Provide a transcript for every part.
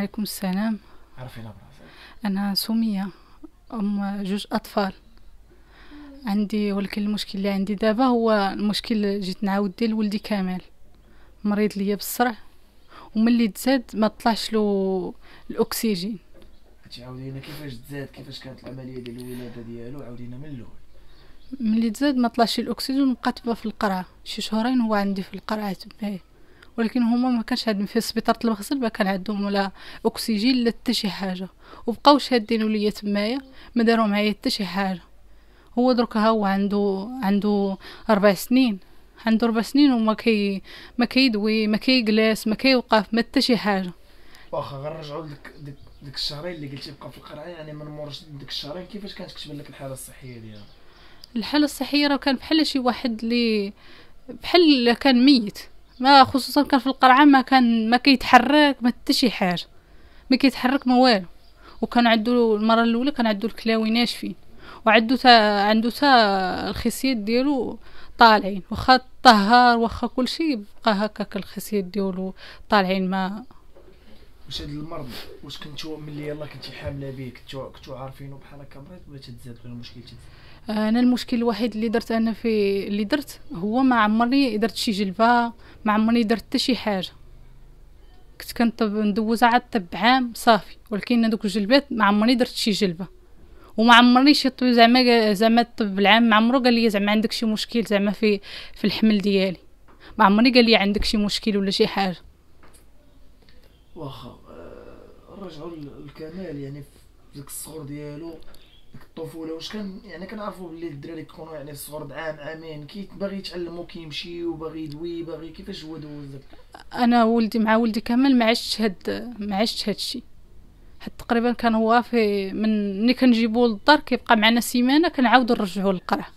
عليكم السلام عرفينا أنا سمية أم جوج أطفال عندي ولكن المشكل اللي عندي دابا هو المشكل جيت نعاود ديال ولدي كامل مريض ليا بالصرع وملي تزاد ما طلعش له الاكسجين عاودي كيفاش تزاد كيفاش كانت العمليه ديال الولاده ديالو عاودي من الاول ملي تزاد ما طلعش الاكسجين بقى في القرعه شي شهرين هو عندي في القرعه تبعي ولكن هما ما كانش عندهم في سبيطار المغسل ما كان عندهم ولا اكسجين لا حتى شي حاجه وبقاو شادين وليا تمايا ما داروا معايا حتى شي حاجه هو درك ها هو عنده عنده اربع سنين عنده اربع سنين وما كي ما كيدوي ما كيجلس ما كيوقف ما حتى شي حاجه واخا غير نرجعوا لك ديك الشهرين اللي قلتي بقى في القرعه يعني من مور ديك الشهرين كيفاش كانت كتبان لك الحاله الصحيه ديالها الحاله الصحيه راه كان بحال شي واحد اللي بحال كان ميت ما خصوصا كان في القرعه ما كان ما كيتحرك ما شي حاجة ما كيتحرك ما والو وكان عندو المرة الأولى كان عندو الكلاوي ناشفين وعندو تا عندو تا الخصيات ديالو طالعين واخا طهر واخا كلشي بقى هكاك الخصيات ديالو طالعين ما واش هاد المرض واش كنتو ملي يلاه كنتي حامله بيه كنتو كنتو عارفينو بحال هكا مريض ولا تزاد ولا المشكل تزاد انا المشكل الوحيد اللي درت انا في اللي درت هو ما عمرني درت شي جلبه ما عمرني درت حتى شي حاجه كنت كنطب ندوز عاد طب عام صافي ولكن هذوك الجلبات ما عمرني درت شي جلبه وما عمرني شي طبيب زعما زعما الطب العام ما عمرو قال لي زعما عندك شي مشكل زعما في في الحمل ديالي ما عمرني قال لي عندك شي مشكل ولا شي حاجه واخا نرجعوا آه، للكمال يعني في ديك الصغر ديالو الطفوله واش كان يعني كنعرفوا بلي الدراري كيكونوا يعني الصغر بعام عامين كي باغي يتعلموا كيمشيو باغي يدوي باغي كيفاش هو دوز انا ولدي مع ولدي كامل ما عشت هاد ما عشت هاد الشيء حتى تقريبا كان هو في من ملي كنجيبوه للدار كيبقى معنا سيمانه كنعاودو نرجعوه للقرعه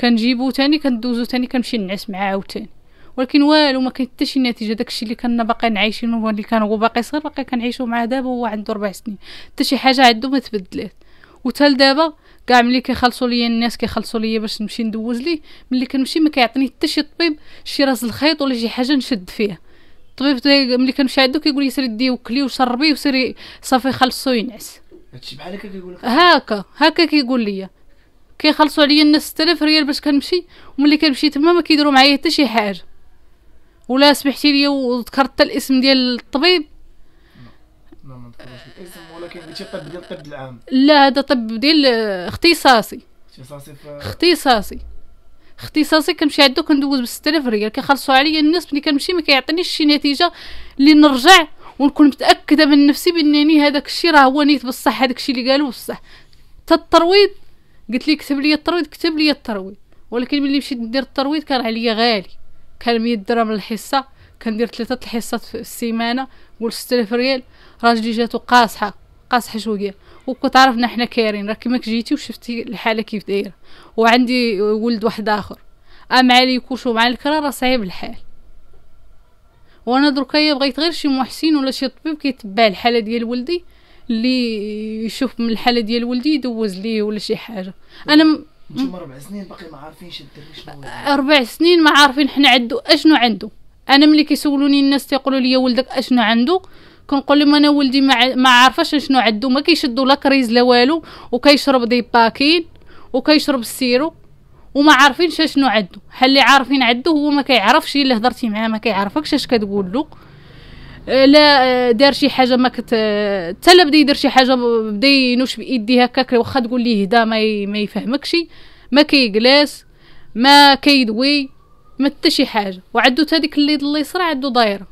كنجيبو تاني كندوزو تاني كنمشي نعس معاه عاوتاني ولكن والو ما كاين حتى شي نتيجه داكشي اللي كنا باقي نعيشينو اللي كان هو باقي صغير باقي كنعيشو معاه دابا هو عنده ربع سنين حتى شي حاجه عنده ما تبدلات وتال دابا كاع ملي كيخلصوا ليا الناس كيخلصوا ليا باش نمشي ندوز ليه ملي كنمشي ما كيعطيني حتى شي طبيب شي راس الخيط ولا شي حاجه نشد فيها الطبيب ملي كنمشي عندو كيقول لي سيري دي وكلي وشربي وسيري صافي خلصو ينعس هادشي بحال هكا كيقول لك هاكا هاكا كيقول لي كيخلصوا عليا الناس 6000 ريال باش كنمشي وملي كنمشي تما ما كيديروا معايا حتى شي حاجه ولا سمحتي ليا وذكرت الاسم ديال الطبيب ماشي طب ديال الطب العام لا هذا طب ديال اختصاصي اختصاصي اختصاصي اختصاصي كنمشي عندو كندوز ب 6000 ريال كيخلصوا عليا الناس ملي كنمشي ما كيعطينيش شي نتيجه اللي نرجع ونكون متاكده من نفسي بانني هذاك الشيء راه هو نيت بصح هذاك الشيء اللي قالوه بصح حتى الترويض قلت لي كتب لي الترويض كتب لي الترويض ولكن ملي مشيت ندير الترويض كان عليا غالي كان 100 درهم الحصه كندير ثلاثه الحصات في السيمانه قول 6000 ريال راجلي جاتو قاصحه قاصح شويه وكنت عرف احنا كايرين راكي ماك جيتي وشفتي الحاله كيف دايره وعندي ولد واحد اخر مع ليكوش ومع الكراره صعيب الحال وانا دركا بغيت غير شي محسن ولا شي طبيب كيتبع الحاله ديال ولدي اللي يشوف من الحاله ديال ولدي يدوز ليه ولا شي حاجه انا م... نتوما ربع سنين باقي ما عارفينش الدري شنو اربع سنين ما عارفين حنا عندو اشنو عنده انا ملي كيسولوني الناس تيقولوا لي ولدك اشنو عنده كنقول لهم انا ولدي ما, ما عارفاش شنو عندو ما كيشدو لا كريز لا والو وكيشرب دي باكين وكيشرب السيرو وما عارفينش شنو عندو بحال اللي عارفين عندو هو ما كيعرفش الا هضرتي معاه ما كيعرفكش اش كتقول له آه، لا آه، دار شي حاجه ما كت حتى لا بدا يدير شي حاجه بدا ينوش بايدي هكاك واخا تقول ليه هدا ما, ي... ما يفهمكش ما كيجلس ما كيدوي ما حتى شي حاجه وعدو حتى ديك اللي صرا عدو دايره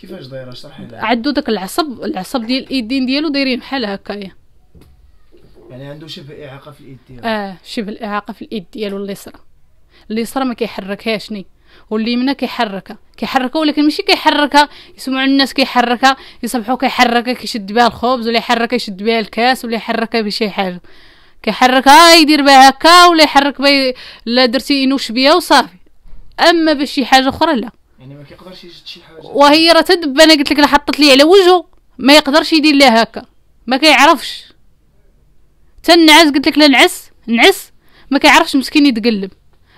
كيفاش دايره اشرحي لي عدو داك العصب العصب ديال الايدين ديالو دايرين بحال هكايا يعني عنده شبه اعاقه في الايد ديالو اه شبه الاعاقه في الايد ديالو اليسرى اليسرى ما كيحركهاش ني واليمنى كيحركها كيحركها ولكن ماشي كيحركها يسمعوا الناس كيحركها يصبحوا كيحركها كيشد بها الخبز ولا يحركها يشد بها الكاس ولا يحركها بشي حاجه كيحركها آه، يدير بها هكا ولا يحرك بها لا درتي ينوش بها وصافي اما بشي حاجه اخرى لا يعني ما كيقدرش يجد شي حاجه وهي راه تدب انا قلت لك لا حطت لي على وجهه ما يقدرش يدير لها هكا ما كيعرفش تنعس قلت لك لا نعس نعس ما كيعرفش مسكين يتقلب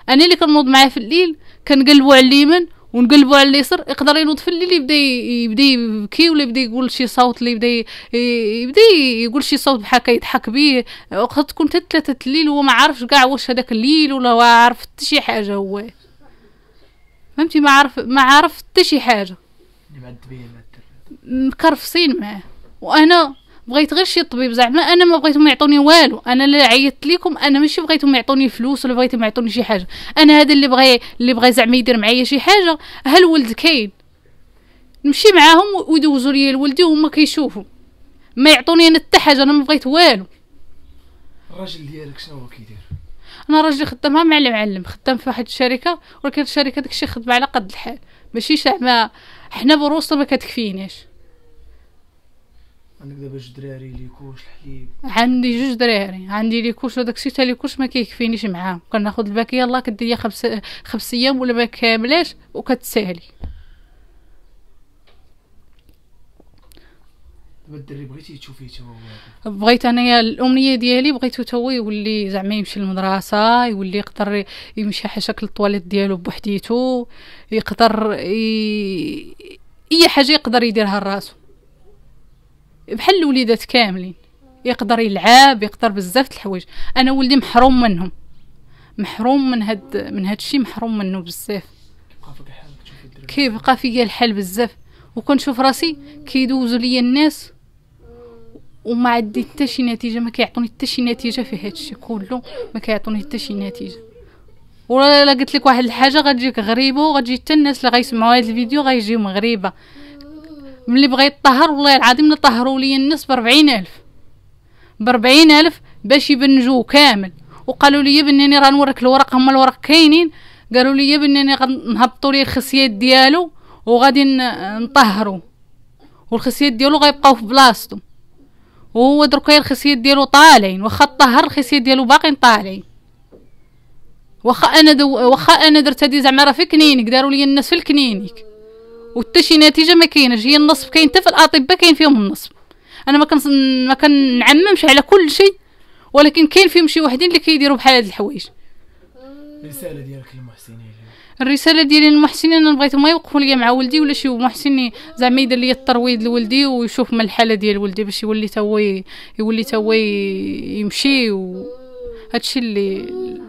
انا اللي كنوض معاه في الليل كنقلبو على اليمين ونقلبو على اليسر يقدر ينوض في الليل يبدا يبدا يبكي ولا يبدا يقول شي صوت اللي يبدا يبدا يقول شي صوت بحال كيضحك بيه وقت تكون حتى ثلاثه الليل وما عارفش كاع واش هذاك الليل ولا عارف حتى شي حاجه هو فهمتي ما عرف ما عرفت حتى شي حاجه مكرفصين معاه وانا بغيت غير شي طبيب زعما انا ما بغيتهم يعطوني والو انا اللي عيطت ليكم انا ماشي بغيتهم يعطوني فلوس ولا بغيتهم يعطوني شي حاجه انا هذا اللي بغى اللي بغى زعما يدير معايا شي حاجه ها الولد كاين نمشي معاهم ويدوزوا لي لولدي وهما كيشوفوا ما يعطوني انا حتى حاجه انا ما بغيت والو الراجل ديالك شنو هو كيدير انا راجلي خدام مع المعلم خدام في واحد الشركه ولكن الشركه داكشي خدمه على قد الحال ماشي زعما حنا بروسه ما كتكفيناش عندك دابا جوج دراري ليكوش الحليب عندي جوج دراري عندي ليكوش وداكشي تا ليكوش ما كيكفينيش معاهم كناخذ الباكيه الله كدير ليا خمس خمس ايام ولا ما كاملاش وكتسالي الدري بغيتي تشوفي بغيت انايا الامنيه ديالي بغيتو تا هو يولي زعما يمشي للمدرسه يولي يقدر يمشي حشاك الطواليت ديالو بوحديتو يقدر ي... اي حاجه يقدر يديرها لراسو بحال الوليدات كاملين يقدر يلعب يقدر بزاف الحوايج انا ولدي محروم منهم محروم من هاد من هاد الشيء محروم منه بزاف كيبقى فيا الحال بزاف وكنشوف راسي كيدوزوا ليا الناس وما عندي حتى شي نتيجه ما كيعطوني حتى شي نتيجه في هادشي كله ما كيعطوني حتى شي نتيجه ولا قلت لك واحد الحاجه غتجيك غريبه وغتجي حتى الناس اللي غيسمعوا هذا الفيديو غيجيو مغربه ملي بغا يطهر والله العظيم نطهروا لي الناس ب ألف ب ألف باش يبنجو كامل وقالوا لي بانني راه نوريك الورق هما الورق كاينين قالوا لي بانني غنهبطوا ليه الخصيات ديالو وغادي نطهرو والخصيات ديالو غيبقاو في بلاصتو ودركا الخصيات ديالو طالعين واخا طهر الخصيات ديالو باقيين طالعين واخا انا دو... واخا انا درت هادي زعما راه في كنينك داروا لي الناس في الكنينك وحتى شي نتيجه ما كايناش هي النصب كاين حتى في الاطباء كاين فيهم النصب انا ما مكنعممش ما على كل شيء ولكن كاين فيهم شي وحدين اللي كيديروا بحال هاد الحوايج الرساله ديالك للمحسنين الرساله ديالي للمحسنين انا بغيت ما يوقفوا ليا مع ولدي ولا شي محسن زعما يدير ليا الترويض لولدي ويشوف من الحاله ديال ولدي باش يولي تا هو يولي تا هو يمشي وهادشي اللي